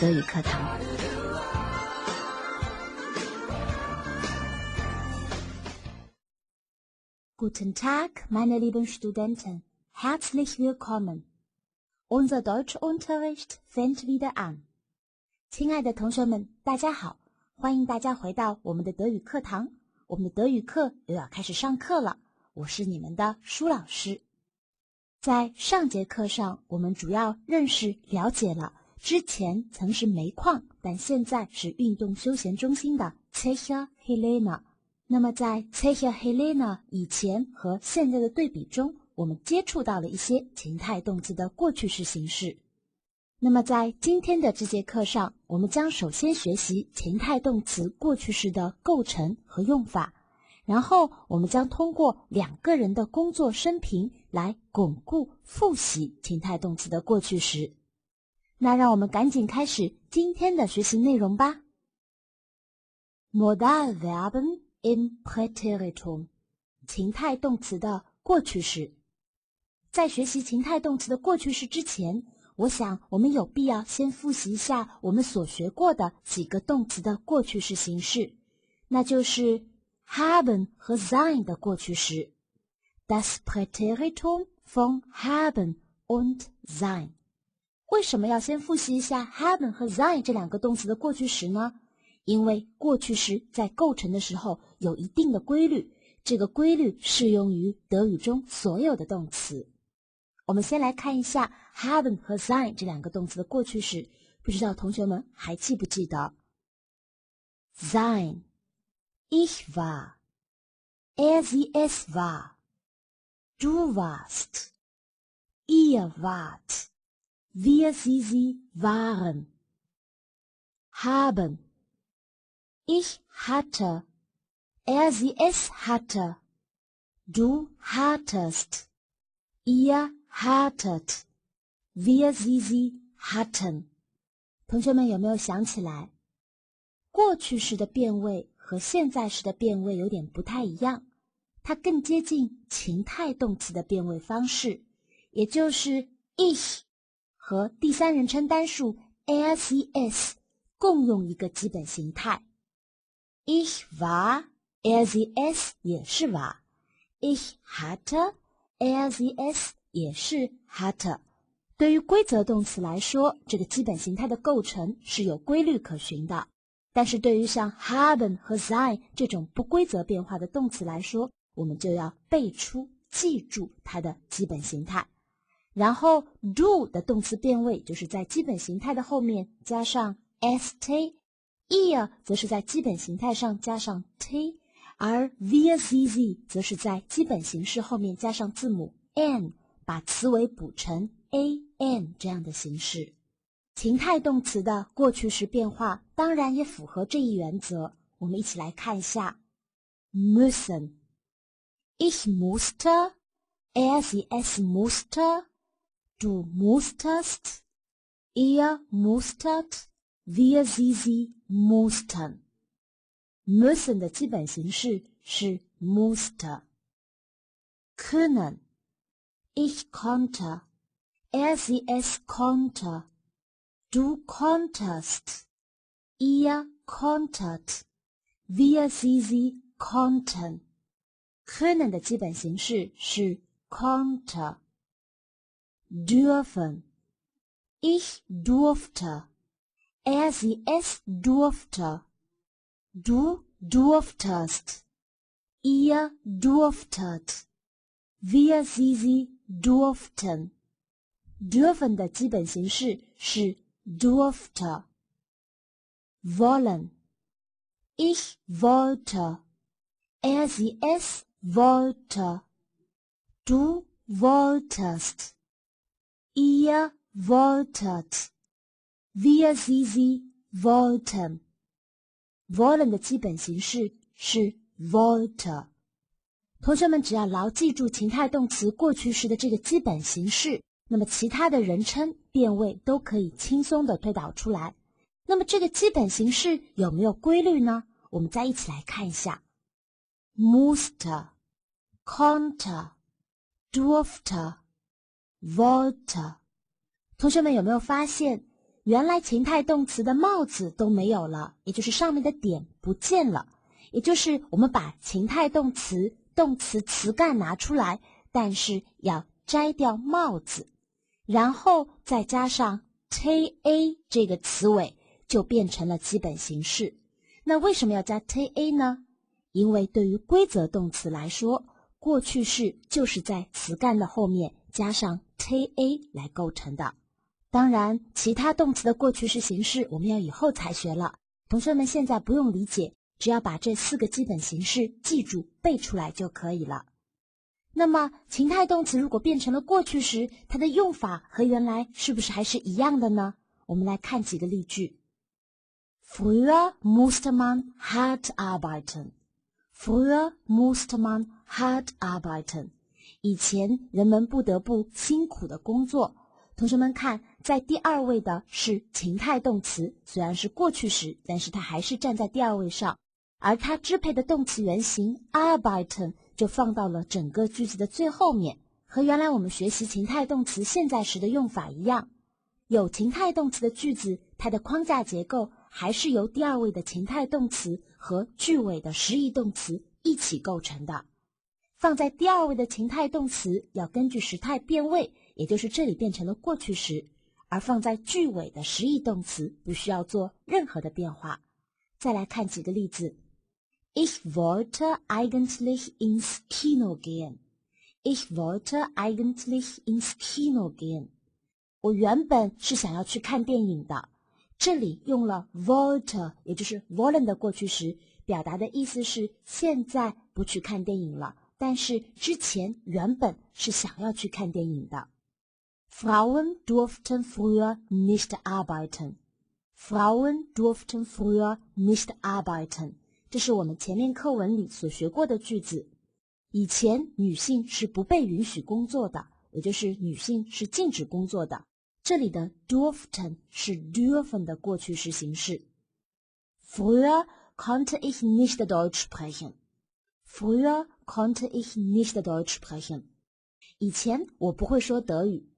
德语课堂。Guten Tag, meine lieben Studenten, herzlich willkommen. unser Deutschunterricht fängt wieder an. 亲爱的同学们，大家好，欢迎大家回到我们的德语课堂。我们的德语课又要开始上课了。我是你们的舒老师。在上节课上，我们主要认识、了解了。之前曾是煤矿，但现在是运动休闲中心的 c e c h e a Helena。那么，在 c e c h l a Helena 以前和现在的对比中，我们接触到了一些情态动词的过去式形式。那么，在今天的这节课上，我们将首先学习情态动词过去式的构成和用法，然后我们将通过两个人的工作生平来巩固复习情态动词的过去时。那让我们赶紧开始今天的学习内容吧。Modal Verben im Präteritum，情态动词的过去式。在学习情态动词的过去式之前，我想我们有必要先复习一下我们所学过的几个动词的过去式形式，那就是 haben 和 sein 的过去式。Das Präteritum von haben und sein。为什么要先复习一下 h a v e n 和 s i n 这两个动词的过去时呢？因为过去时在构成的时候有一定的规律，这个规律适用于德语中所有的动词。我们先来看一下 h a v e n 和 s i n 这两个动词的过去时，不知道同学们还记不记得 sein ich war, er sie es war, du warst, ihr wart。w i a sie sie waren, haben, ich hatte, er sie es hatte, du hattest, ihr hattet, wir sie sie hatten。同学们有没有想起来，过去时的变位和现在时的变位有点不太一样，它更接近情态动词的变位方式，也就是 ich。和第三人称单数 a c s 共用一个基本形态，ich war e z s 也是 war，ich hatte a s 也是 hatte。对于规则动词来说，这个基本形态的构成是有规律可循的。但是对于像 haben 和 sein 这种不规则变化的动词来说，我们就要背出、记住它的基本形态。然后 do 的动词变位就是在基本形态的后面加上 s t a r 则是在基本形态上加上 t，而 vzz 则是在基本形式后面加上字母 n，把词尾补成 an 这样的形式。情态动词的过去式变化当然也符合这一原则。我们一起来看一下，müssen，ich musste，er sie e s s e musste。Du musterst, er mustert, wir sie sie mustern. müssen muster. Können. ich konnte, er sie es konnte, du konntest, ihr kontert. wir sie sie konnten. können 的基本形式是 konnte。dürfen. Ich durfte. Er sie es durfte. Du durftest. Ihr durftet. Wir sie sie durften. Dürfen der 的基本形式是 durfte. Wollen. Ich wollte. Er sie es wollte. Du wolltest. ia voltat, via zz voltem, volen 的基本形式是 voltage。同学们只要牢记住情态动词过去时的这个基本形式，那么其他的人称变位都可以轻松的推导出来。那么这个基本形式有没有规律呢？我们再一起来看一下 m o s t conta, duvta。vota，同学们有没有发现，原来情态动词的帽子都没有了，也就是上面的点不见了。也就是我们把情态动词动词词干拿出来，但是要摘掉帽子，然后再加上 ta 这个词尾，就变成了基本形式。那为什么要加 ta 呢？因为对于规则动词来说，过去式就是在词干的后面加上。ta 来构成的，当然其他动词的过去式形式我们要以后才学了，同学们现在不用理解，只要把这四个基本形式记住背出来就可以了。那么情态动词如果变成了过去时，它的用法和原来是不是还是一样的呢？我们来看几个例句：Früher musste man hart arbeiten. Früher musste man hart arbeiten. 以前人们不得不辛苦的工作。同学们看，在第二位的是情态动词，虽然是过去时，但是它还是站在第二位上，而它支配的动词原形 arbeiten 就放到了整个句子的最后面，和原来我们学习情态动词现在时的用法一样。有情态动词的句子，它的框架结构还是由第二位的情态动词和句尾的实义动词一起构成的。放在第二位的情态动词要根据时态变位，也就是这里变成了过去时；而放在句尾的实义动词不需要做任何的变化。再来看几个例子：Ich wollte eigentlich ins Kino gehen. Ich wollte eigentlich ins Kino gehen。我原本是想要去看电影的，这里用了 wollte，也就是 wollen 的过去时，表达的意思是现在不去看电影了。但是之前原本是想要去看电影的。Frauen durften früher nicht arbeiten。Frauen durften früher nicht arbeiten。这是我们前面课文里所学过的句子。以前女性是不被允许工作的，也就是女性是禁止工作的。这里的 durften 是 dürfen 的过去式形式。Früher konnte ich nicht Deutsch sprechen。Früher counter ich nicht Deutsch sprechen，以前我不会说德语。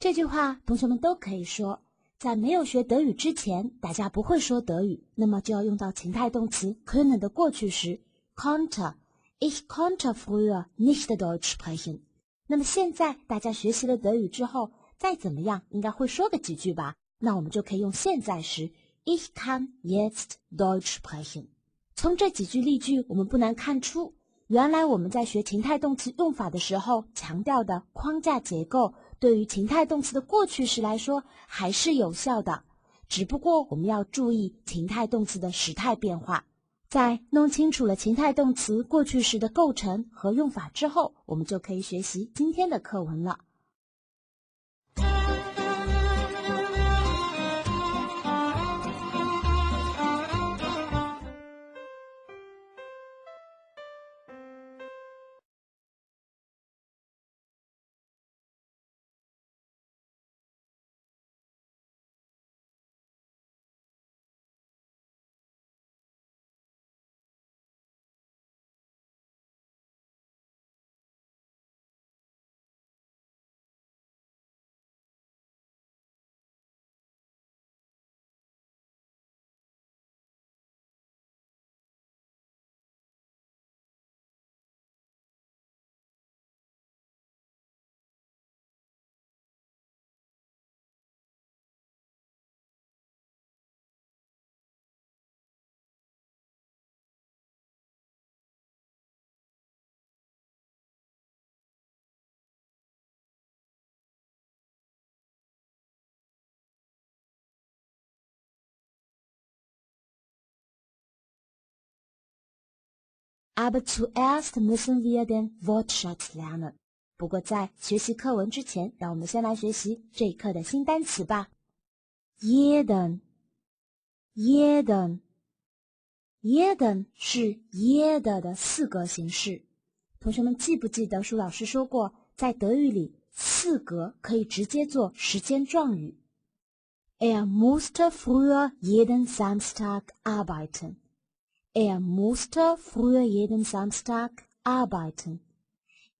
这句话同学们都可以说。在没有学德语之前，大家不会说德语，那么就要用到情态动词 können 的过去时 c o u n t e ich counter früher nicht Deutsch sprechen。那么现在大家学习了德语之后，再怎么样应该会说个几句吧？那我们就可以用现在时 ich kann jetzt Deutsch sprechen。从这几句例句，我们不难看出。原来我们在学情态动词用法的时候强调的框架结构，对于情态动词的过去时来说还是有效的，只不过我们要注意情态动词的时态变化。在弄清楚了情态动词过去时的构成和用法之后，我们就可以学习今天的课文了。Abt zu erst müssen wir den v o r t h a g s l e h r e r 不过在学习课文之前，让我们先来学习这一课的新单词吧。Jeden, jeden, jeden 是 jeder 的四格形式。同学们记不记得舒老师说过，在德语里四格可以直接做时间状语。Er musste früher jeden Samstag arbeiten. I am u s s t e frue jeden samstag arbeiten。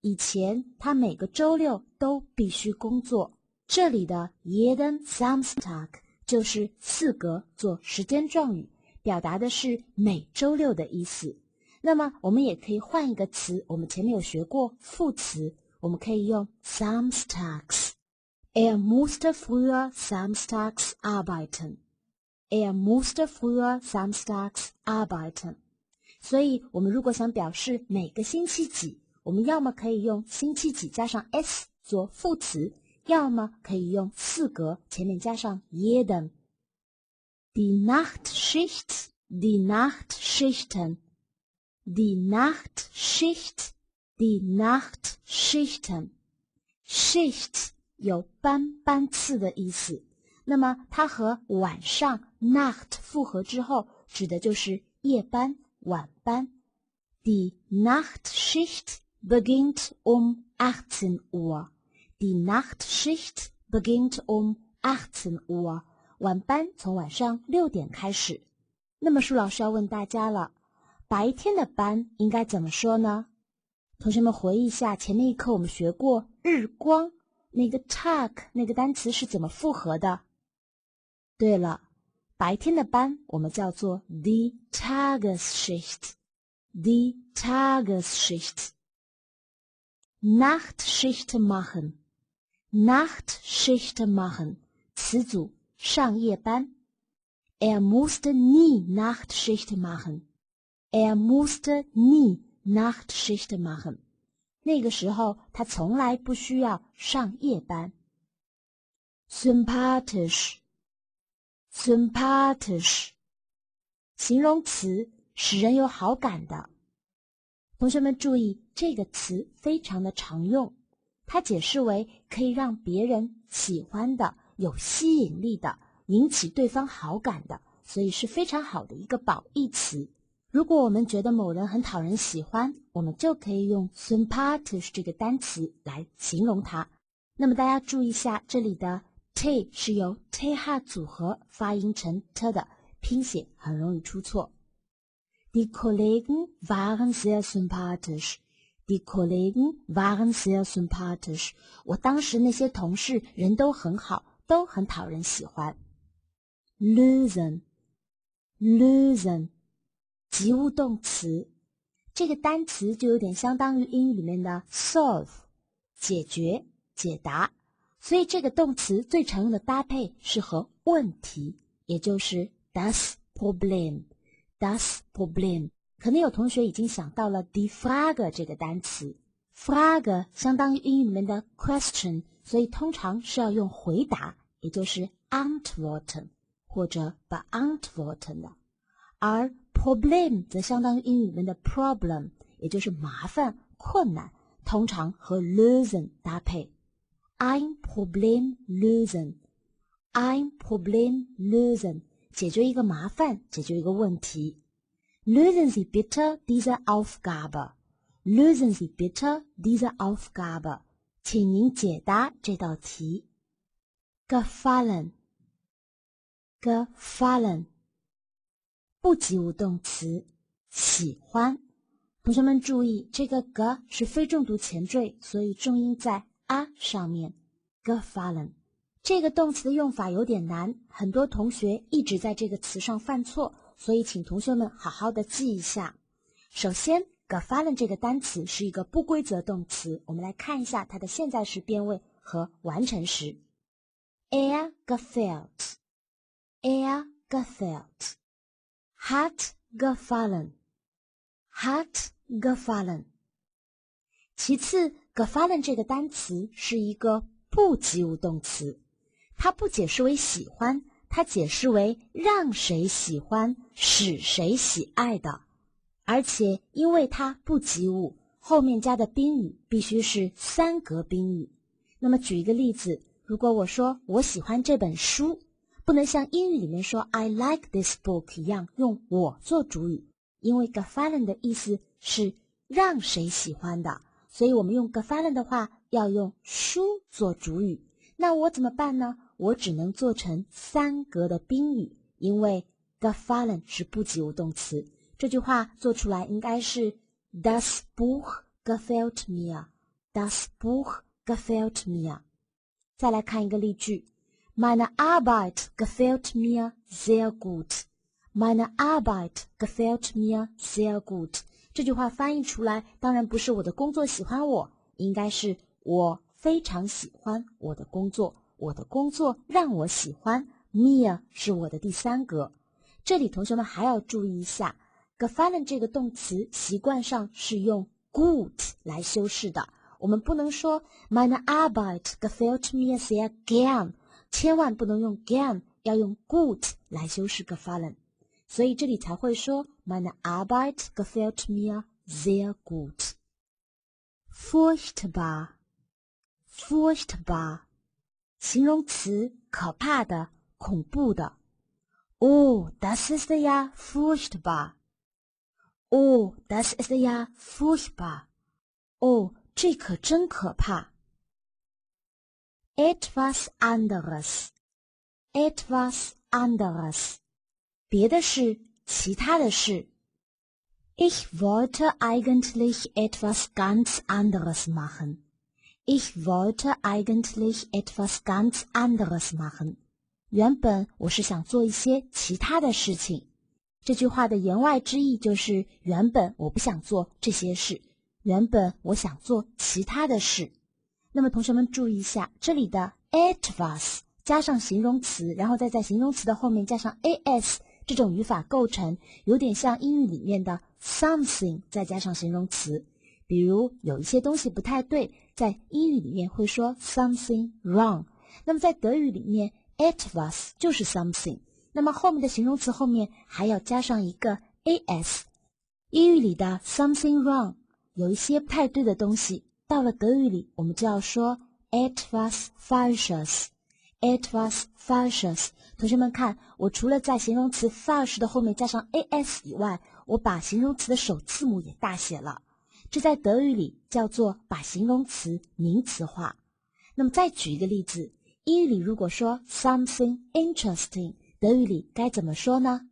以前他每个周六都必须工作。这里的 jeden samstag 就是四格做时间状语，表达的是每周六的意思。那么我们也可以换一个词，我们前面有学过副词，我们可以用 samstags。I am u s s t e frue samstags arbeiten。er musste früher samstags arbeiten。所以，我们如果想表示每个星期几，我们要么可以用星期几加上 s 做副词，要么可以用四格前面加上 jeden。Die Nachtschicht, die Nachtschichten, die Nachtschicht, die Nachtschichten. Schicht 有班班次的意思。那么它和晚上 nacht 复合之后，指的就是夜班、晚班。Die Nachtschicht beginnt um 18 Uhr。Die Nachtschicht beginnt um 18 Uhr。晚班从晚上六点开始。那么，舒老师要问大家了：白天的班应该怎么说呢？同学们回忆一下，前面一课我们学过“日光”那个 tag 那个单词是怎么复合的？对了，白天的班我们叫做 die Tagesschicht。die Tagesschicht。Nachtschicht machen。Nachtschicht machen。词组上夜班。Er musste nie Nachtschicht machen. Er musste nie Nachtschicht machen. 那个时候他从来不需要上夜班。Sympathisch。sympathish，形容词，使人有好感的。同学们注意，这个词非常的常用。它解释为可以让别人喜欢的、有吸引力的、引起对方好感的，所以是非常好的一个褒义词。如果我们觉得某人很讨人喜欢，我们就可以用 sympathish 这个单词来形容他。那么大家注意一下这里的。t 是由 th 哈组合发音成 t 的，拼写很容易出错。Die Kollegen waren sehr sympathisch. Die Kollegen waren sehr sympathisch。我当时那些同事人都很好，都很讨人喜欢。l o s e n l o s e n 及物动词，这个单词就有点相当于英语里面的 solve，解决、解答。所以这个动词最常用的搭配是和问题，也就是 does problem does problem。可能有同学已经想到了 defrag 这个单词，frag 相当于英语里面的 question，所以通常是要用回答，也就是 a n t w e r e d 或者 be a n t w e r e d 的。而 problem 则相当于英语里面的 problem，也就是麻烦、困难，通常和 losing 搭配。I'm problem losing. I'm problem losing. 解决一个麻烦，解决一个问题。Lösen Sie bitte diese Aufgabe. Lösen Sie bitte diese Aufgabe. 请您解答这道题。Gefallen. Gefallen. 不及物动词，喜欢。同学们注意，这个 “ge” 是非重读前缀，所以重音在。啊，上面 g l l e n 这个动词的用法有点难，很多同学一直在这个词上犯错，所以请同学们好好的记一下。首先 g l l e n 这个单词是一个不规则动词，我们来看一下它的现在时变位和完成时。air g o f e l d air g o f e l d heart g o f a l n e n heart g o f a l n e n 其次。Gefallen 这个单词是一个不及物动词，它不解释为喜欢，它解释为让谁喜欢、使谁喜爱的。而且，因为它不及物，后面加的宾语必须是三格宾语。那么，举一个例子，如果我说我喜欢这本书，不能像英语里面说 I like this book 一样用我做主语，因为 Gefallen 的意思是让谁喜欢的。所以我们用 gefallen 的话，要用书做主语。那我怎么办呢？我只能做成三格的宾语，因为 gefallen 是不及物动词。这句话做出来应该是 das Buch gefällt mir, das Buch gefällt mir。再来看一个例句，meine Arbeit gefällt mir sehr gut，meine Arbeit gefällt mir sehr gut。这句话翻译出来，当然不是我的工作喜欢我，应该是我非常喜欢我的工作。我的工作让我喜欢。Mea 是我的第三格。这里同学们还要注意一下，Gefallen 这个动词习惯上是用 good 来修饰的。我们不能说 Mein Arbeit gefällt mir sehr gerne，千万不能用 gern，要用 good 来修饰 Gefallen。所以这里才会说 meine Arbeit gefällt mir sehr gut. Furchtbar, furchtbar，形容词，可怕的，恐怖的。Oh, das ist ja furchtbar. Oh, das ist ja furchtbar. Oh, 这可真可怕。Etwas anderes, etwas anderes. 别的是，其他的是。Ich wollte eigentlich etwas ganz anderes machen. Ich wollte eigentlich etwas ganz anderes machen. 原本我是想做一些其他的事情。这句话的言外之意就是，原本我不想做这些事，原本我想做其他的事。那么同学们注意一下，这里的 etwas 加上形容词，然后再在形容词的后面加上 as。这种语法构成有点像英语里面的 something 再加上形容词，比如有一些东西不太对，在英语里面会说 something wrong。那么在德语里面 a t w a s 就是 something，那么后面的形容词后面还要加上一个 as。英语里的 something wrong 有一些不太对的东西，到了德语里我们就要说 a t w a s f a l s c h e s a t w a s falsches。同学们看，我除了在形容词 fast 的后面加上 as 以外，我把形容词的首字母也大写了。这在德语里叫做把形容词名词化。那么再举一个例子，英语里如果说 something interesting，德语里该怎么说呢？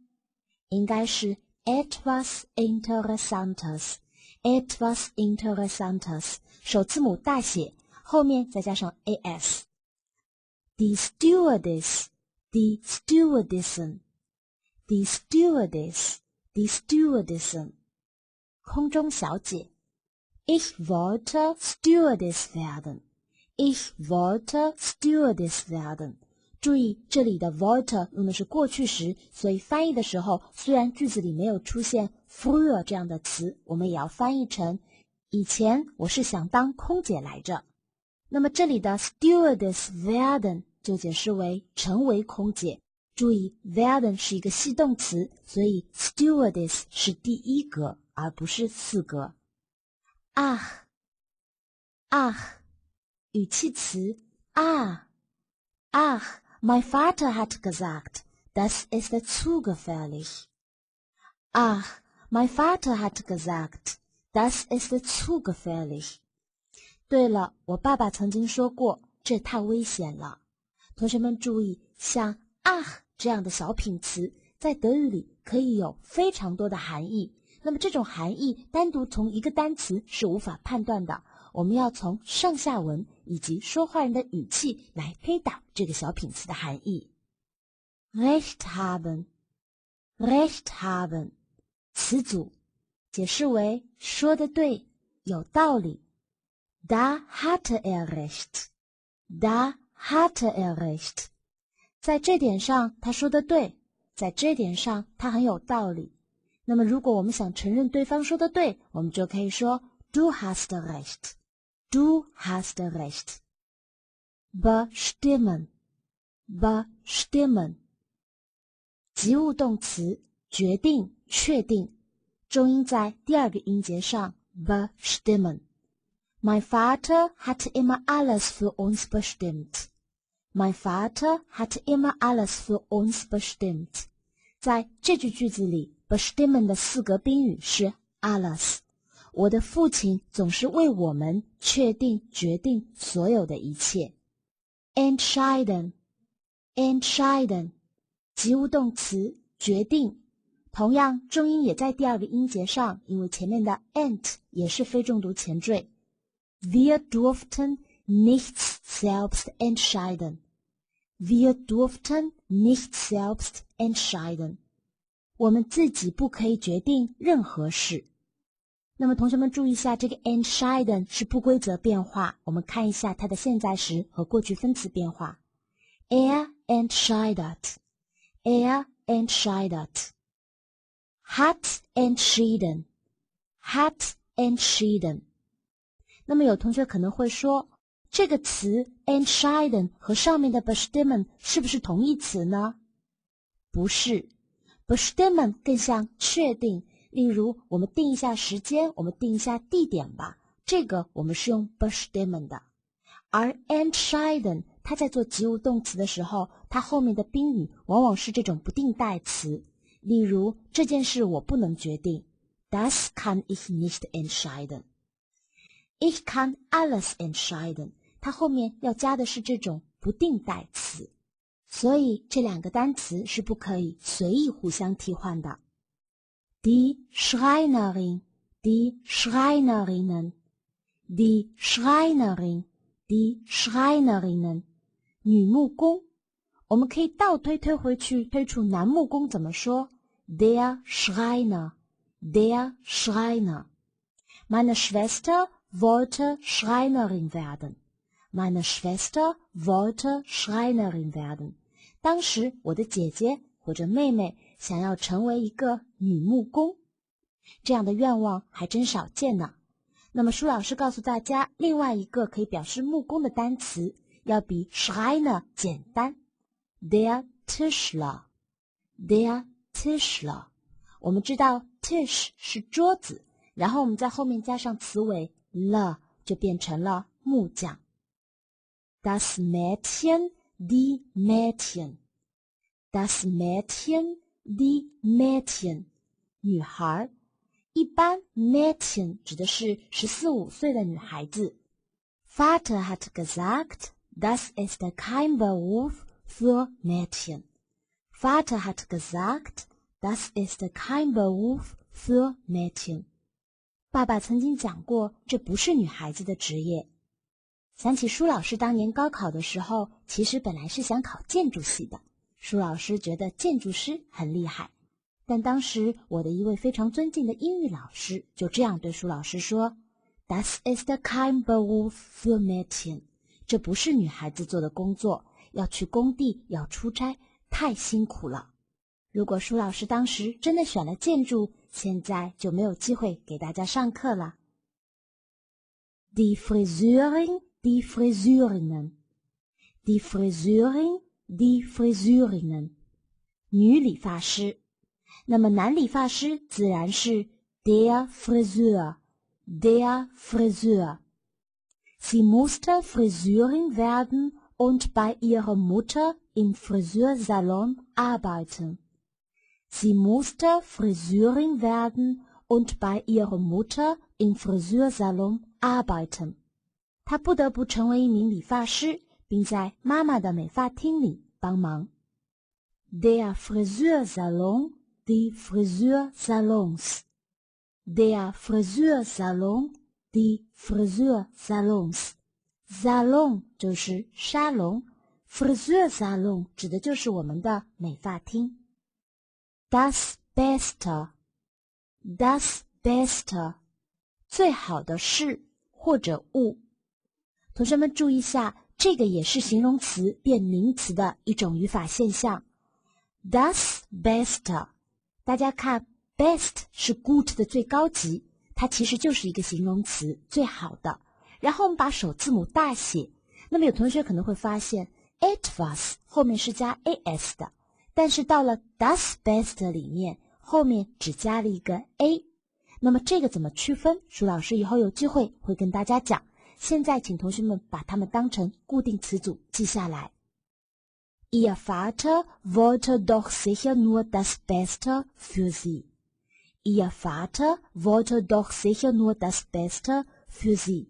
应该是 i t w a s interessantes，etwas interessantes，首字母大写，后面再加上 as，die Stewardess。The stewardess, the stewardess, the stewardess, 空中小姐。Ich wollte stewardess werden. Ich wollte stewardess werden. 注意这里的 wollte 用的是过去时，所以翻译的时候，虽然句子里没有出现 früher 这样的词，我们也要翻译成以前我是想当空姐来着。那么这里的 stewardess werden。就解释为成为空姐。注意，werden 是一个系动词，所以 stewardess 是第一格，而不是四格。啊啊，语气词啊啊。My father hat gesagt, das ist zu gefährlich。啊，My father hat gesagt, das ist zu gefährlich。对了，我爸爸曾经说过，这太危险了。同学们注意，像 ach 这样的小品词，在德语里可以有非常多的含义。那么这种含义单独从一个单词是无法判断的，我们要从上下文以及说话人的语气来推导这个小品词的含义。Recht haben，Recht haben，词组解释为“说的对，有道理”。Da hatte er Recht，Da。Harter er a s t 在这点上他说的对，在这点上他很有道理。那么，如果我们想承认对方说的对，我们就可以说 Do has t e r Rest。Do has t e r Rest。Bestimmen。Bestimmen。及物动词，决定、确定，重音在第二个音节上。Bestimmen。My father had a l i c e s for us b e t i m m i n t My father had a l i c e s for us b e t i m m e n t 在这句句子里 b e t i m m i n 的四格宾语是 a l l c s 我的父亲总是为我们确定决定所有的一切。e n t s c h i d e n e n t s c h i d e n 及物动词决定，同样重音也在第二个音节上，因为前面的 ent 也是非重读前缀。我们自己不可以决定任何事。那么，同学们注意一下，这个 entscheiden 是不规则变化。我们看一下它的现在时和过去分词变化。er entschiedet, er entschiedet, hat entschieden, hat entschieden。那么有同学可能会说，这个词 entscheiden 和上面的 bestimmen 是不是同义词呢？不是，bestimmen 更像确定。例如，我们定一下时间，我们定一下地点吧。这个我们是用 bestimmen 的，而 entscheiden 它在做及物动词的时候，它后面的宾语往往是这种不定代词。例如，这件事我不能决定，das kann ich nicht entscheiden。It can Alice and s h i d e n 它后面要加的是这种不定代词，所以这两个单词是不可以随意互相替换的。Die Schreinerin, die Schreinerin, die Schreinerin, die Schreinerin。女木工，我们可以倒推推回去，推出男木工怎么说？Der t Schreiner, der Schreiner。Meine Schwester。wollte Schreinerin werden. Meine Schwester wollte Schreinerin werden. 当时我的姐姐或者妹妹想要成为一个女木工，这样的愿望还真少见呢。那么舒老师告诉大家，另外一个可以表示木工的单词要比 Schreiner 简单，der Tischler. der Tischler. 我们知道 Tisch 是桌子，然后我们在后面加上词尾。了，就变成了木匠。Das Mädchen, die Mädchen, das Mädchen, die Mädchen。女孩儿，一般 Mädchen 指的是十四五岁的女孩子。Vater hat gesagt, das ist kein Beruf für Mädchen。Vater hat gesagt, das ist kein Beruf für Mädchen。爸爸曾经讲过，这不是女孩子的职业。想起舒老师当年高考的时候，其实本来是想考建筑系的。舒老师觉得建筑师很厉害，但当时我的一位非常尊敬的英语老师就这样对舒老师说：“This is the kind of f i r m for men. 这不是女孩子做的工作，要去工地，要出差，太辛苦了。如果舒老师当时真的选了建筑，现在就没有机会给大家上课了。Die Friseurin, die Friseurinnen, die Friseurin, die Friseurinnen，女理发师。那么男理发师自然是 der Friseur, der Friseur。Sie musste Friseurin werden und bei ihrer Mutter im Friseursalon arbeiten. Sie musste Friseurin werden und bei ihrer Mutter im Friseursalon arbeiten. 她不得不成为一名理发师，并在妈妈的美发厅里帮忙。Der Friseursalon, die Friseursalons, der Friseursalon, die Friseursalons. Salon 就是沙龙，Friseursalon 指的就是我们的美发厅。Does best, does best，最好的是或者物。同学们注意一下，这个也是形容词变名词的一种语法现象。Does best，大家看，best 是 good 的最高级，它其实就是一个形容词，最好的。然后我们把首字母大写。那么有同学可能会发现，it was 后面是加 a s 的。但是到了 das beste 里面，后面只加了一个 a，那么这个怎么区分？舒老师以后有机会会跟大家讲。现在请同学们把它们当成固定词组记下来。Ihr Vater wollte doch sicher nur das Beste für Sie.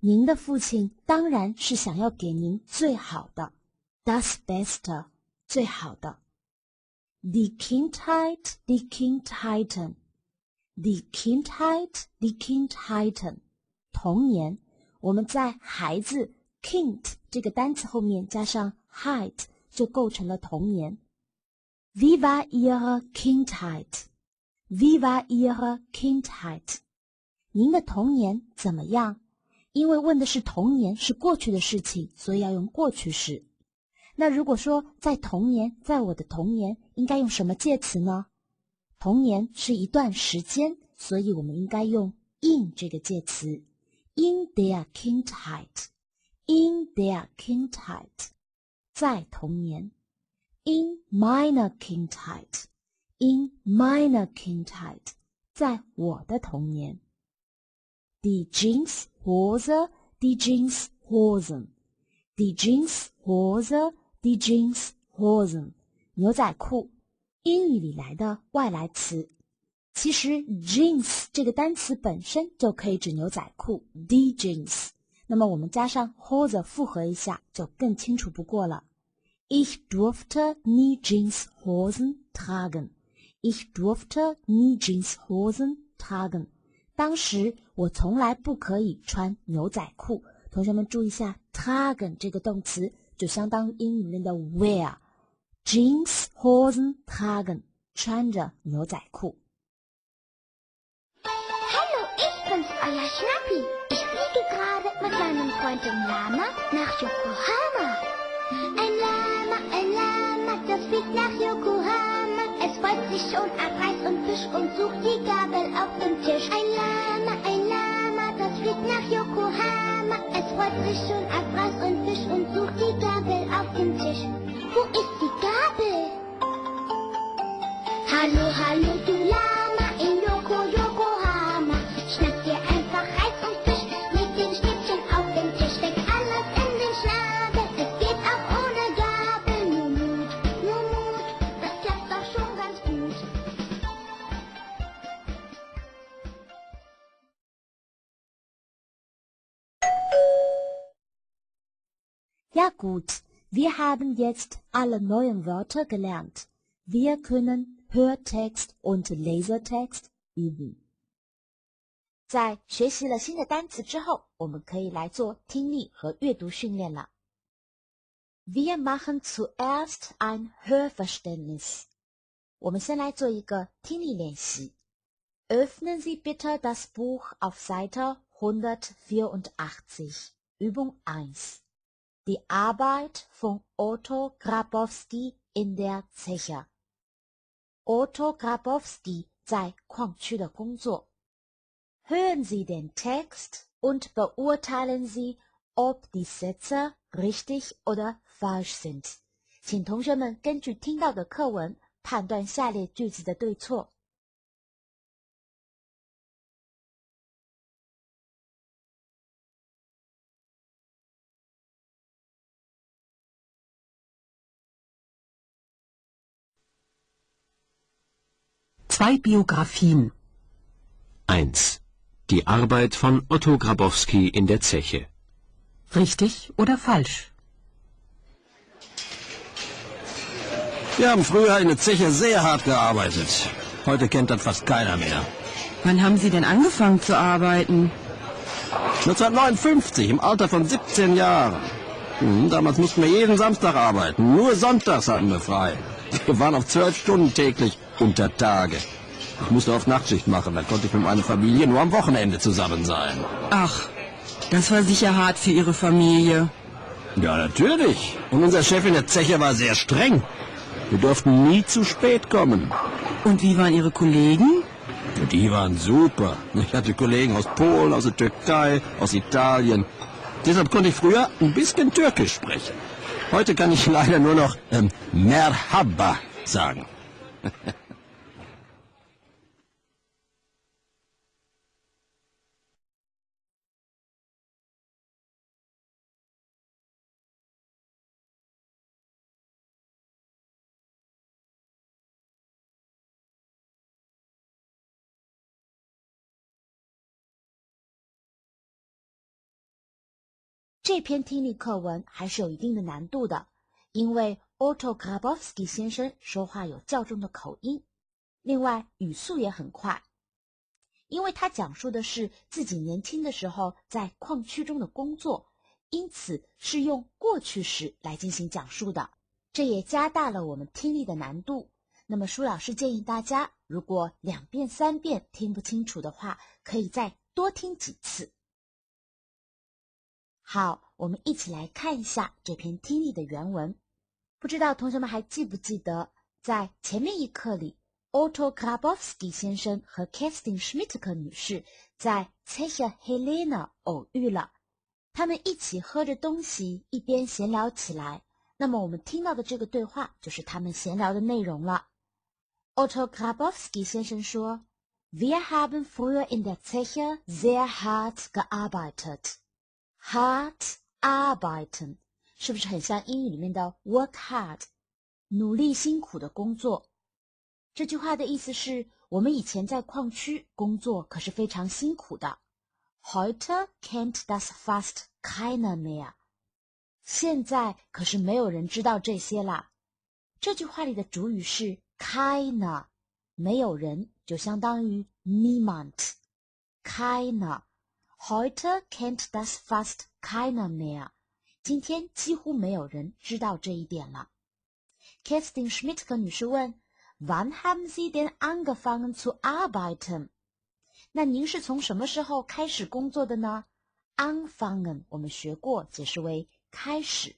您的父亲当然是想要给您最好的。das Beste 最好的。The kintheit, the kint heighten, the kintheit, the kint heighten。童年，我们在孩子 k i n d 这个单词后面加上 height 就构成了童年。Viva your kintheit, viva your kintheit。您的童年怎么样？因为问的是童年，是过去的事情，所以要用过去式。那如果说在童年，在我的童年，应该用什么介词呢？童年是一段时间，所以我们应该用 in 这个介词。In their kindtite，in their kindtite，在童年。In m i n o r kindtite，in m r kindtite，在我的童年。The jeans w e r the jeans were the jeans were s D jeans hosen，牛仔裤，英语里来的外来词。其实 jeans 这个单词本身就可以指牛仔裤。D jeans，那么我们加上 hosen 复合一下，就更清楚不过了。Ich durfte nie jeans hosen tragen. Ich durfte nie jeans hosen tragen. 当时我从来不可以穿牛仔裤。同学们注意一下 tragen 这个动词。就相当于英语里面的 wear。Jeans, Hosen tragen，穿着牛仔裤。Hallo, ich bin's, euer Schnappi. Ich fliege gerade mit meinem Freund dem Lama nach Yokohama. Ein Lama, ein Lama, das fliegt nach Yokohama. Es freut sich schon auf Reis und Fisch und sucht die Gabel auf dem Tisch. Ein Lama, ein Lama, das fliegt nach Yokohama gemacht, es freut sich schon auf Fraß und Fisch und sucht die Gabel auf dem Tisch. Wo ist die Gabel? Hallo, hallo, du Lade. Ja gut, wir haben jetzt alle neuen Wörter gelernt. Wir können Hörtext und Lasertext üben. 在学习了新的单词之后，我们可以来做听力和阅读训练了。Wir machen zuerst ein Hörverständnis。我们先来做一个听力练习。Öffnen Sie bitte das Buch auf Seite 184, Übung 1 die Arbeit von Otto Grabowski in der Zeche. Otto Grabowski sei Guangqu de Gongzuo. Hören Sie den Text und beurteilen Sie, ob die Sätze richtig oder falsch sind. 请同学们根据听到的课文判断下列句子的对错。Zwei Biografien. 1. Die Arbeit von Otto Grabowski in der Zeche. Richtig oder falsch? Wir haben früher in der Zeche sehr hart gearbeitet. Heute kennt das fast keiner mehr. Wann haben Sie denn angefangen zu arbeiten? 1959, im Alter von 17 Jahren. Hm, damals mussten wir jeden Samstag arbeiten. Nur sonntags hatten wir frei. Wir waren auf zwölf Stunden täglich unter Tage. Ich musste oft Nachtschicht machen, dann konnte ich mit meiner Familie nur am Wochenende zusammen sein. Ach, das war sicher hart für Ihre Familie. Ja, natürlich. Und unser Chef in der Zeche war sehr streng. Wir durften nie zu spät kommen. Und wie waren Ihre Kollegen? Ja, die waren super. Ich hatte Kollegen aus Polen, aus der Türkei, aus Italien. Deshalb konnte ich früher ein bisschen Türkisch sprechen. Heute kann ich leider nur noch ähm, Merhaba sagen. 这篇听力课文还是有一定的难度的，因为 Otto k r a b o v s k i 先生说话有较重的口音，另外语速也很快。因为他讲述的是自己年轻的时候在矿区中的工作，因此是用过去时来进行讲述的，这也加大了我们听力的难度。那么，舒老师建议大家，如果两遍三遍听不清楚的话，可以再多听几次。好，我们一起来看一下这篇听力的原文。不知道同学们还记不记得，在前面一课里，Otto k r a b o w s k i 先生和 k a s t i n Schmittek 女士在 t e c h e Helena 偶遇了，他们一起喝着东西，一边闲聊起来。那么我们听到的这个对话就是他们闲聊的内容了。Otto k r a b o w s k i 先生说：“Wir haben früher in der Cheche sehr hart gearbeitet。” Hard arbeiten 是不是很像英语里面的 work hard，努力辛苦的工作？这句话的意思是我们以前在矿区工作可是非常辛苦的。Heiter Kent das fast China mehr，现在可是没有人知道这些啦。这句话里的主语是 China，没有人就相当于 niemand，China。h e u t e r Kent das fast keine mehr。今天几乎没有人知道这一点了。Kathrin s c h m i d t g 女士问：“When haben Sie denn angefangen zu arbeiten？” 那您是从什么时候开始工作的呢？Anfangen 我们学过，解释为开始。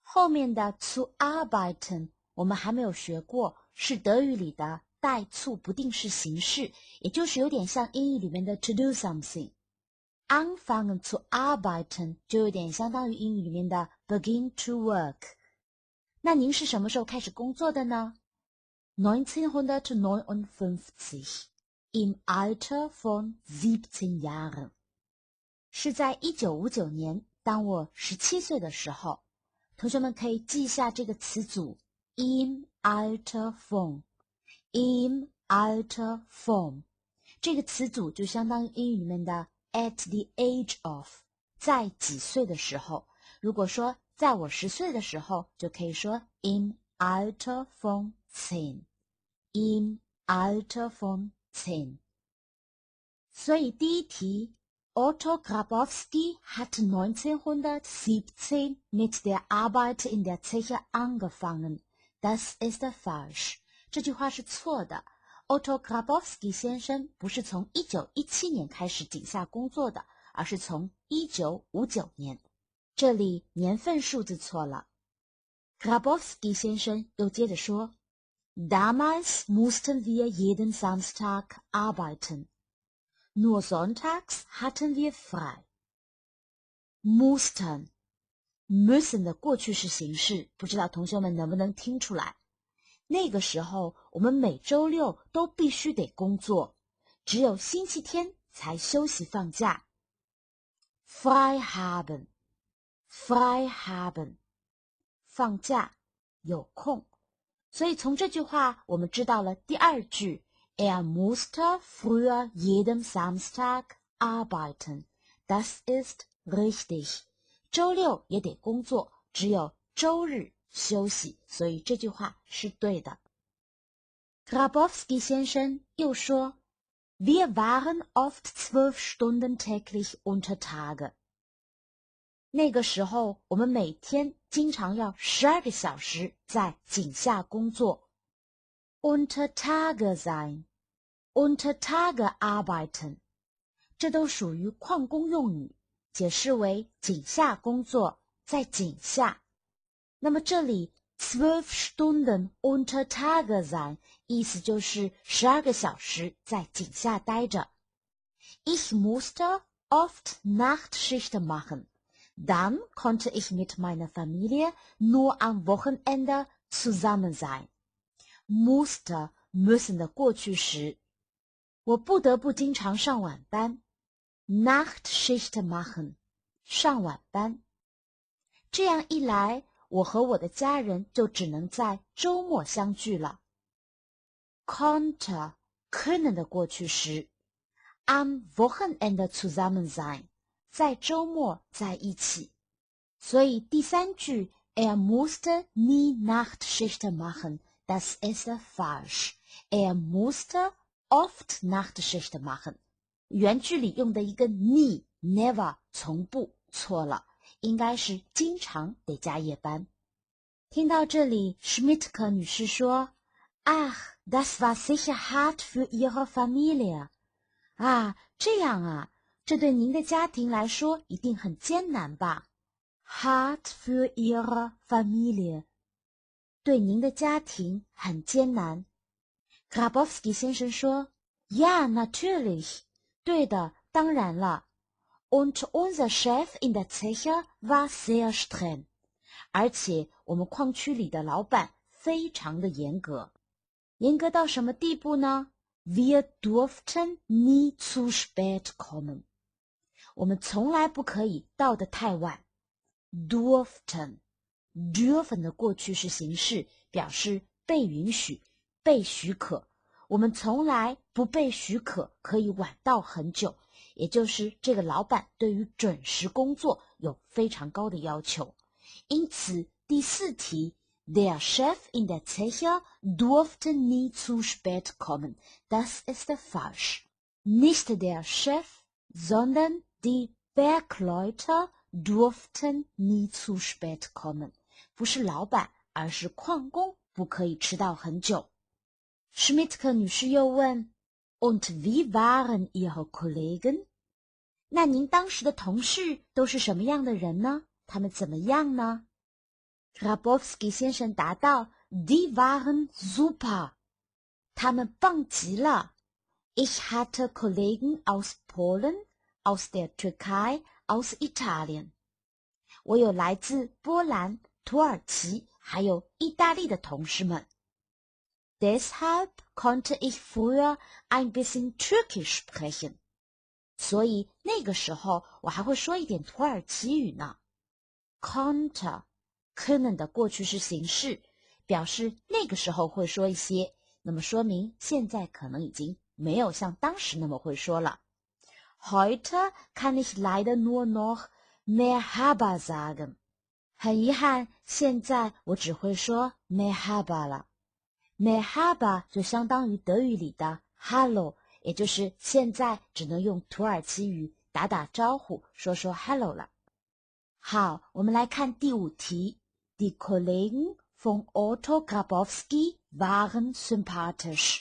后面的 “zu arbeiten” 我们还没有学过，是德语里的带 “to” 不定式形式，也就是有点像英语里面的 “to do something”。unfond to arbeiten 就有点相当于英语里面的 begin to work。那您是什么时候开始工作的呢？1959 im Alter von 17 Jahren 是在一九五九年，当我十七岁的时候。同学们可以记一下这个词组 im Alter von im Alter von 这个词组就相当于英语里面的。at the age of，在几岁的时候，如果说在我十岁的时候，就可以说 in Alter von zehn，in Alter von zehn。所以第一题，Otto Grabowski hat 1917 mit der Arbeit in der Zeche angefangen。Das ist falsch，这句话是错的。Otto Grabowski 先生不是从一九一七年开始井下工作的，而是从一九五九年。这里年份数字错了。Grabowski 先生又接着说：“Damals mussten wir jeden s a n s t a g arbeiten. Nur sonntags hatten wir frei.” Mussten，müssen 的过去式形式，不知道同学们能不能听出来？那个时候，我们每周六都必须得工作，只有星期天才休息放假。frei haben，frei haben，放假有空。所以从这句话，我们知道了第二句：er musste früher jeden Samstag arbeiten。Das ist richtig。周六也得工作，只有周日。休息，所以这句话是对的。Krabowski 先生又说：“Wir waren oft zwölf Stunden täglich unter Tage。”那个时候，我们每天经常要十二个小时在井下工作。Unter Tage sein，Unter Tage arbeiten，这都属于矿工用语，解释为井下工作，在井下。那么这里 twelve Stunden unter Tage sein，意思就是十二个小时在井下待着。Ich musste oft Nachtschichten machen. Dann konnte ich mit meiner Familie nur am Wochenende zusammen sein. Musste müssen 的过去时，我不得不经常上晚班，Nachtschicht machen 上晚班。这样一来，我和我的家人就只能在周末相聚了。Can't 可能的过去时。Am Wochenende zusammen sein 在周末在一起。所以第三句，Er musste nie Nachtschicht machen，das ist falsch。Er musste oft Nachtschicht machen。原句里用的一个 nie never 从不错了。应该是经常得加夜班。听到这里，Schmidtke 女士说：“Ah, das war sehr hart für Ihre Familie。”啊，这样啊，这对您的家庭来说一定很艰难吧？Hart für Ihre Familie，对您的家庭很艰难。Krabowski 先生说：“Ja, natürlich。”对的，当然了。Und on the chef in der Zeche war sehr streng。而且我们矿区里的老板非常的严格，严格到什么地步呢？Wir dürfen nie zu spät kommen。我们从来不可以到得太晚。Dürften，Dürfen 的过去式形式表示被允许、被许可。我们从来不被许可可以晚到很久。也就是这个老板对于准时工作有非常高的要求，因此第四题 t h e r Chef in t h e r Zeche durften nie zu spät kommen，das ist falsch，nicht der Chef，sondern die Bergleute durften nie zu spät kommen，不是老板，而是矿工不可以迟到很久。施密特克女士又问。Und Waren Ihre Kollegen？那您当时的同事都是什么样的人呢？他们怎么样呢？Rabowski 先生答道：“Die waren super. 他们棒极了。Ich hatte Kollegen aus Polen, aus der Türkei, aus Italien. 我有来自波兰、土耳其还有意大利的同事们。” Deshalb konnte ich früher ein bisschen Türkisch sprechen。所以那个时候我还会说一点土耳其语呢。Konnte können 的过去式形式，表示那个时候会说一些。那么说明现在可能已经没有像当时那么会说了。Heute kann ich leider nur noch Mehhabazagem。很遗憾，现在我只会说 Mehhaba 了。Mehaba 就相当于德语里的 Hello，也就是现在只能用土耳其语打打招呼、说说 Hello 了。好，我们来看第五题：Die Kollegen von Otto Grabowski waren sympathisch。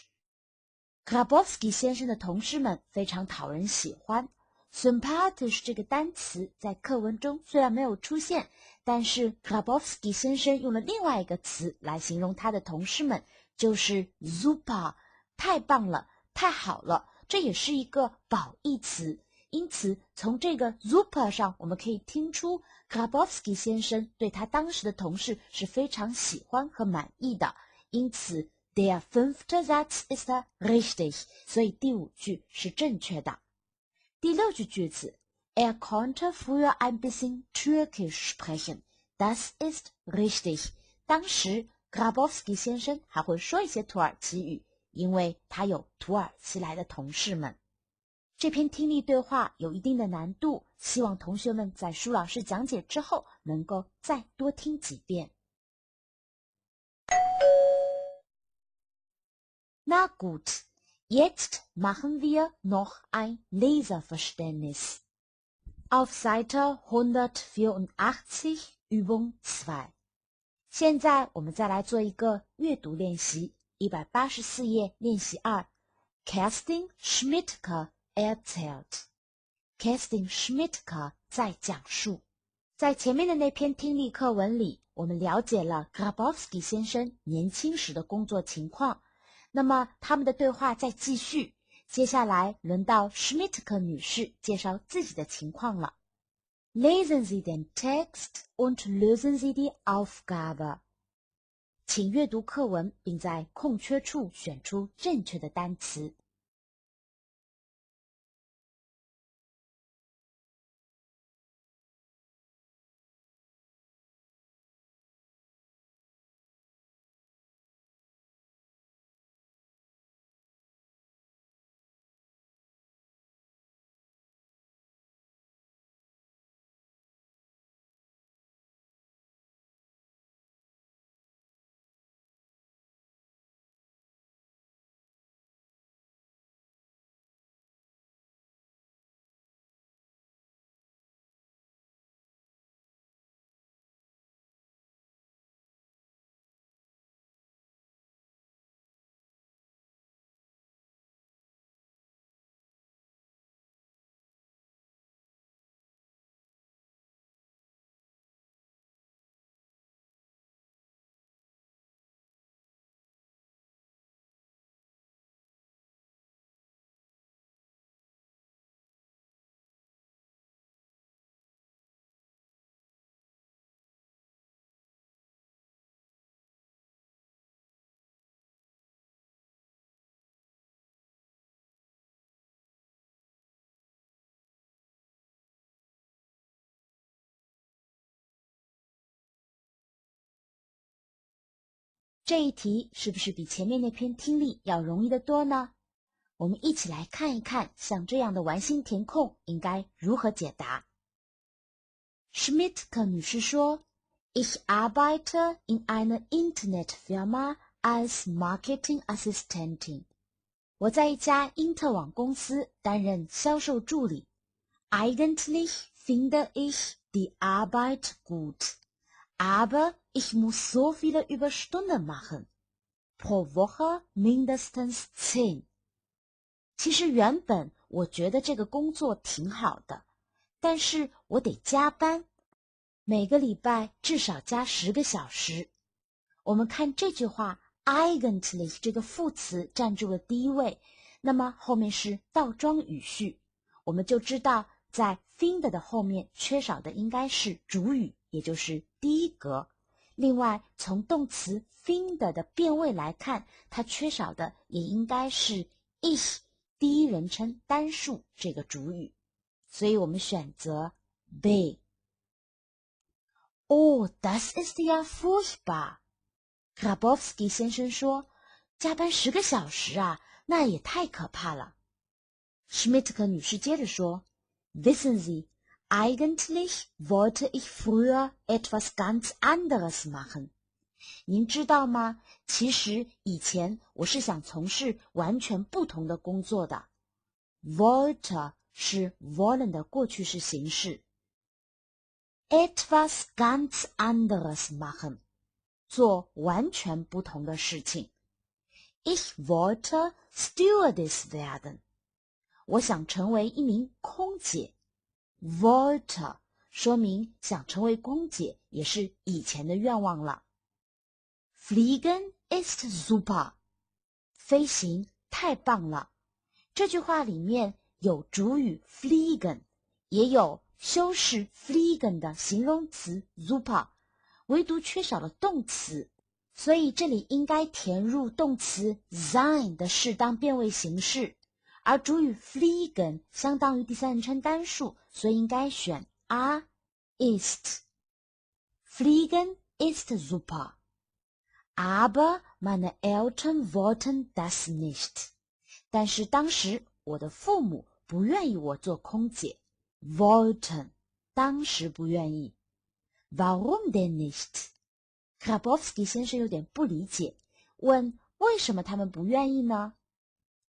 Grabowski 先生的同事们非常讨人喜欢。Sympathisch 这个单词在课文中虽然没有出现，但是 Grabowski 先生用了另外一个词来形容他的同事们。就是 super，太棒了，太好了，这也是一个褒义词。因此，从这个 super 上，我们可以听出 k r a b o w s k i 先生对他当时的同事是非常喜欢和满意的。因此，there n f t e r that is the richtig，所以第五句是正确的。第六句句子，I can't for your I'm i s s i n g Turkish sprechen，das ist richtig，当时。Krabowski 先生还会说一些土耳其语，因为他有土耳其来的同事们。这篇听力对话有一定的难度，希望同学们在舒老师讲解之后能够再多听几遍。Na gut, jetzt machen wir noch ein Leseverständnis auf Seite 184, Übung zwei. 现在我们再来做一个阅读练习，一百八十四页练习二。c a s t i n g Schmitka erzählt。c a s t i n g Schmitka 在讲述。在前面的那篇听力课文里，我们了解了 Grabowski 先生年轻时的工作情况。那么他们的对话在继续，接下来轮到 s c h m i t k e 女士介绍自己的情况了。Lesen Sie den Text und lösen Sie die Aufgabe。请阅读课文，并在空缺处选出正确的单词。这一题是不是比前面那篇听力要容易得多呢？我们一起来看一看，像这样的完形填空应该如何解答。Schmidtke 女士说：“Ich arbeite in einer Internetfirma als Marketingassistentin。我在一家互特网公司担任销售助理。Eigentlich finde ich die Arbeit gut。” aber ich muss so viele Überstunden machen pro Woche mindestens zehn。其实原本我觉得这个工作挺好的，但是我得加班，每个礼拜至少加十个小时。我们看这句话，eigentlich 这个副词占住了第一位，那么后面是倒装语序，我们就知道在 find 的后面缺少的应该是主语，也就是。第一格。另外，从动词 find 的变位来看，它缺少的也应该是 is，第一人称单数这个主语。所以我们选择 B。Oh, does it a f u r l spa? Krabowski 先生说：“加班十个小时啊，那也太可怕了。” s c h m i d t 女士接着说 v i s c e n t Eigentlich wollte ich früher etwas ganz anderes machen. 您知道吗？其实以前我是想从事完全不同的工作的。Wollte 是 wollen 的过去式形式。Etwas ganz anderes machen，做完全不同的事情。Ich wollte Stewardess werden，我想成为一名空姐。Volta 说明想成为公姐也是以前的愿望了。Fliegen ist super，飞行太棒了。这句话里面有主语 fliegen，也有修饰 fliegen 的形容词 super，唯独缺少了动词，所以这里应该填入动词 sein 的适当变位形式。而主语 f l e e g e n 相当于第三人称单数，所以应该选 are ist. f l e e g e n ist super, aber meine Eltern wollten das nicht。但是当时我的父母不愿意我做空姐。Wollten 当时不愿意。Warum nicht? Krabowski 先生有点不理解，问为什么他们不愿意呢？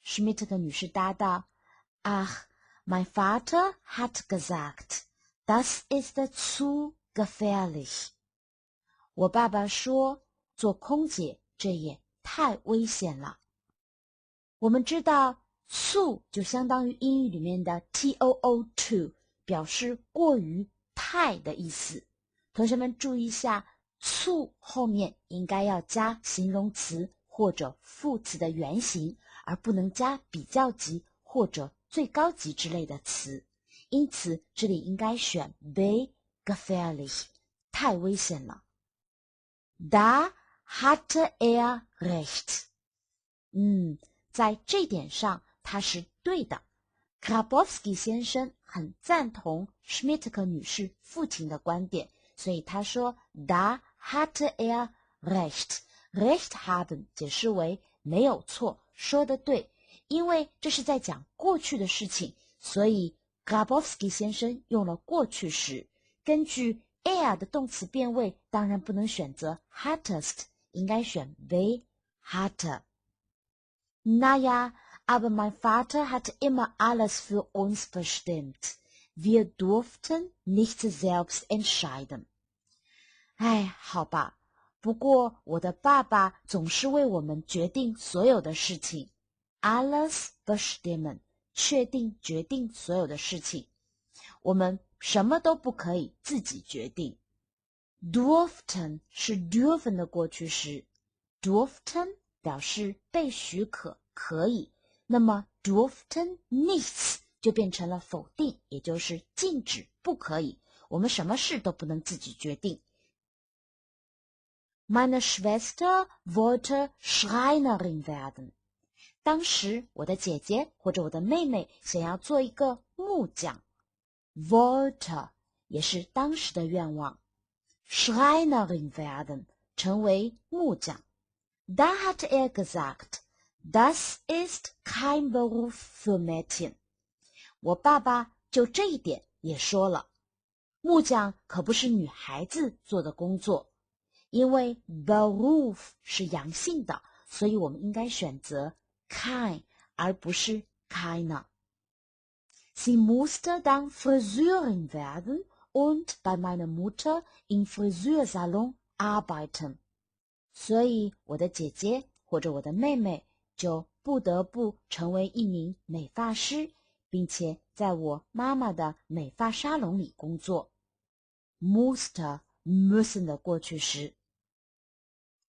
i 密特的女士答道 a h m y f a t h e r h a d gesagt, das ist zu gefährlich。”我爸爸说：“做空姐这也太危险了。”我们知道 “zu” 就相当于英语里面的 “too”，“too” 表示过于、太的意思。同学们注意一下，“zu” 后面应该要加形容词或者副词的原型。”而不能加比较级或者最高级之类的词，因此这里应该选 g f 贝格费尔利，太危险了。Da hatte r recht。嗯，在这点上他是对的。Krabowski 先生很赞同施密特克女士父亲的观点，所以他说：Da hatte er recht。recht haben 解释为没有错。说的对，因为这是在讲过去的事情，所以 Grabowski 先生用了过去时。根据 air 的动词变位，当然不能选择 h o t t e s t 应该选 be h o t t e r Na ja, aber mein Vater h a t e immer alles für uns bestimmt. Wir durften nicht selbst entscheiden。哎，好吧。不过，我的爸爸总是为我们决定所有的事情。alles bestimmen，确定决定所有的事情。我们什么都不可以自己决定。dürften 是 dürfen 的过去时，dürften 表示被许可可以，那么 dürften nicht 就变成了否定，也就是禁止不可以。我们什么事都不能自己决定。Meine Schwester wollte Schreinerin werden。当时我的姐姐或者我的妹妹想要做一个木匠。Wollte，也是当时的愿望。Schreinerin werden，成为木匠。d a t hat er gesagt, das ist kein Beruf für Mädchen。我爸爸就这一点也说了，木匠可不是女孩子做的工作。因为 the roof 是阳性的，所以我们应该选择 kind 而不是 k i n d e Sie musste dann Friseurin werden und bei meiner Mutter im Friseursalon arbeiten。所以我的姐姐或者我的妹妹就不得不成为一名美发师，并且在我妈妈的美发沙龙里工作。Musste müssen 的过去时。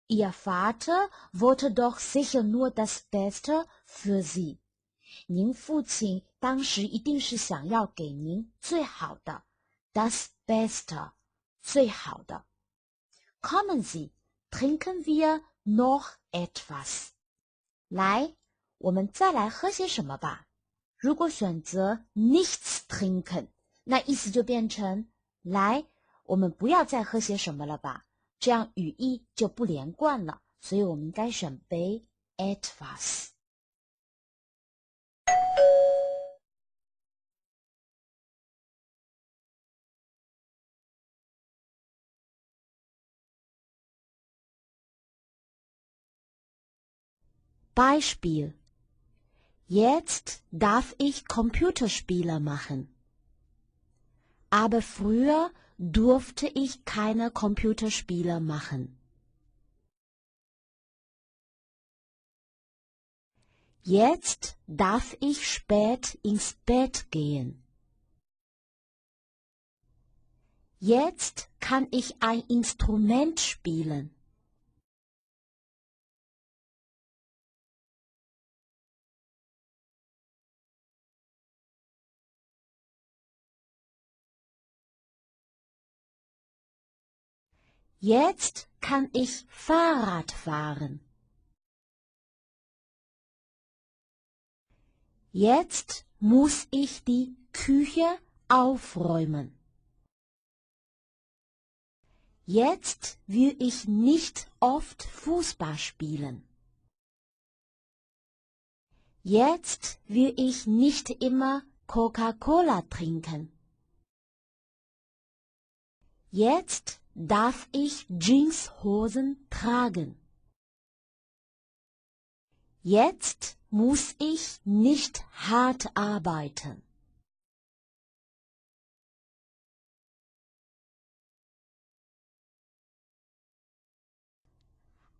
Ihr Vater wollte doch sicher nur das Beste für Sie。您父亲当时一定是想要给您最好的，das Beste，最好的。Kommen Sie, trinken wir noch etwas。来，我们再来喝些什么吧。如果选择 nichts trinken，那意思就变成来，我们不要再喝些什么了吧。这样语义就不连贯了，所以我们该选为 etwas。Beispiel. Jetzt darf ich Computerspiele machen. Aber früher durfte ich keine Computerspiele machen. Jetzt darf ich spät ins Bett gehen. Jetzt kann ich ein Instrument spielen. Jetzt kann ich Fahrrad fahren. Jetzt muss ich die Küche aufräumen. Jetzt will ich nicht oft Fußball spielen. Jetzt will ich nicht immer Coca-Cola trinken. Jetzt Darf ich Jeanshosen tragen? Jetzt muss ich nicht hart arbeiten.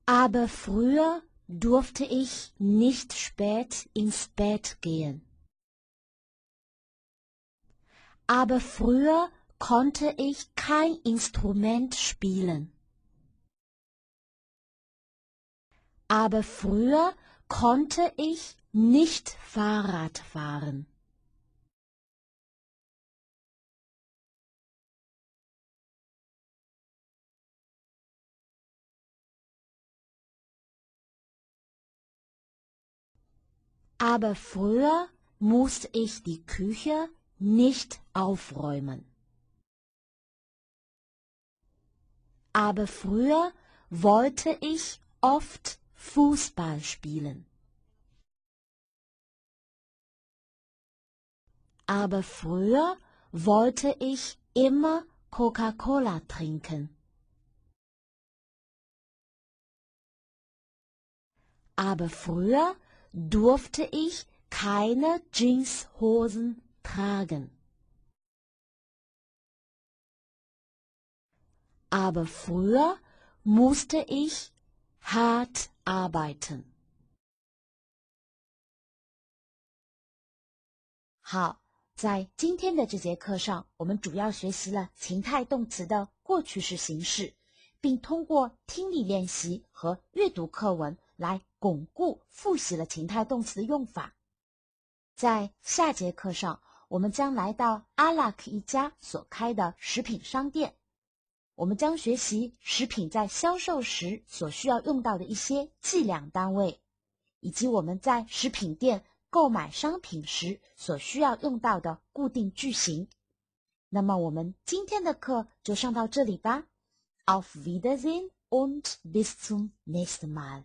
Aber früher durfte ich nicht spät ins Bett gehen. Aber früher konnte ich kein Instrument spielen. Aber früher konnte ich nicht Fahrrad fahren. Aber früher musste ich die Küche nicht aufräumen. aber früher wollte ich oft Fußball spielen. Aber früher wollte ich immer Coca-Cola trinken. Aber früher durfte ich keine Jeanshosen tragen. aber hart arbeiten. musste früher 好在今天的这节课上，我们主要学习了情态动词的过去式形式，并通过听力练习和阅读课文来巩固复习了情态动词的用法。在下节课上，我们将来到阿拉克一家所开的食品商店。我们将学习食品在销售时所需要用到的一些计量单位，以及我们在食品店购买商品时所需要用到的固定句型。那么我们今天的课就上到这里吧。Auf Wiedersehen und bis zum nächsten Mal。